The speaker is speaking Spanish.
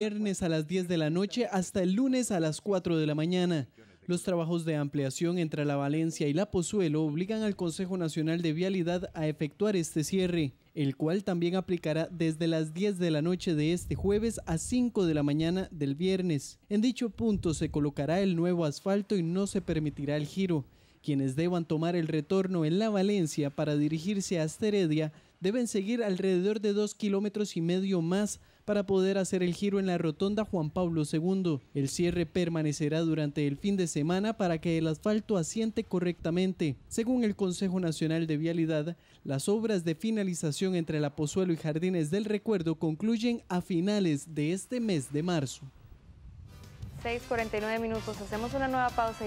viernes a las 10 de la noche hasta el lunes a las 4 de la mañana. Los trabajos de ampliación entre la Valencia y la Pozuelo obligan al Consejo Nacional de Vialidad a efectuar este cierre, el cual también aplicará desde las 10 de la noche de este jueves a 5 de la mañana del viernes. En dicho punto se colocará el nuevo asfalto y no se permitirá el giro. Quienes deban tomar el retorno en la Valencia para dirigirse a Asteredia deben seguir alrededor de dos kilómetros y medio más para poder hacer el giro en la rotonda Juan Pablo II. El cierre permanecerá durante el fin de semana para que el asfalto asiente correctamente. Según el Consejo Nacional de Vialidad, las obras de finalización entre la Pozuelo y Jardines del Recuerdo concluyen a finales de este mes de marzo. 6.49 minutos, hacemos una nueva pausa